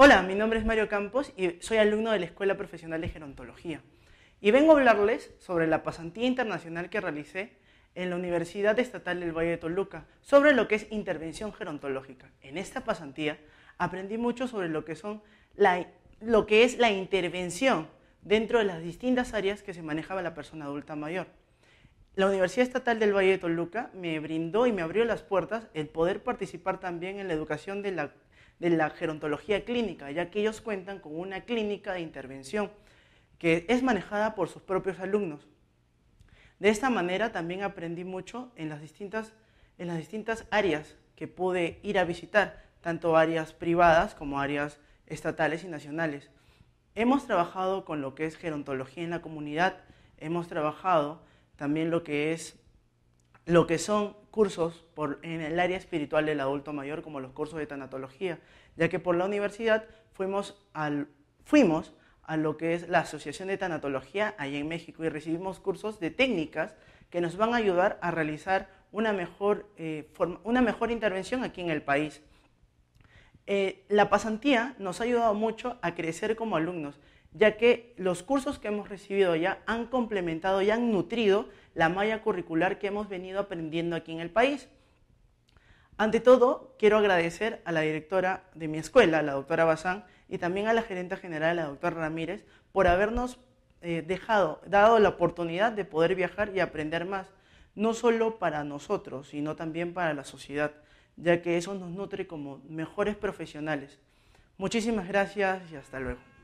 Hola, mi nombre es Mario Campos y soy alumno de la Escuela Profesional de Gerontología. Y vengo a hablarles sobre la pasantía internacional que realicé en la Universidad Estatal del Valle de Toluca sobre lo que es intervención gerontológica. En esta pasantía aprendí mucho sobre lo que, es la intervención dentro de las distintas áreas que se manejaba la persona adulta mayor. La Universidad Estatal del Valle de Toluca me brindó y me abrió las puertas el poder participar también en la educación de la de la gerontología clínica, ya que ellos cuentan con una clínica de intervención que es manejada por sus propios alumnos. De esta manera también aprendí mucho en las distintas, en las distintas áreas que pude ir a visitar, tanto áreas privadas como áreas estatales y nacionales. Hemos trabajado con lo que es gerontología en la comunidad, hemos trabajado también lo que es lo que son cursos en el área espiritual del adulto mayor, como los cursos de tanatología, ya que por la universidad fuimos, a lo que es la Asociación de Tanatología allá en México y recibimos cursos de técnicas que nos van a ayudar a realizar una mejor, eh, una mejor intervención aquí en el país. Eh, la pasantía nos ha ayudado mucho a crecer como alumnos, ya que los cursos que hemos recibido ya han complementado y han nutrido la malla curricular que hemos venido aprendiendo aquí en el país. Ante todo, quiero agradecer a la directora de mi escuela, la doctora Bazán, y también a la gerente general, la doctora Ramírez, por habernos eh, dado la oportunidad de poder viajar y aprender más, no solo para nosotros, sino también para la sociedad ya que eso nos nutre como mejores profesionales. Muchísimas gracias y hasta luego.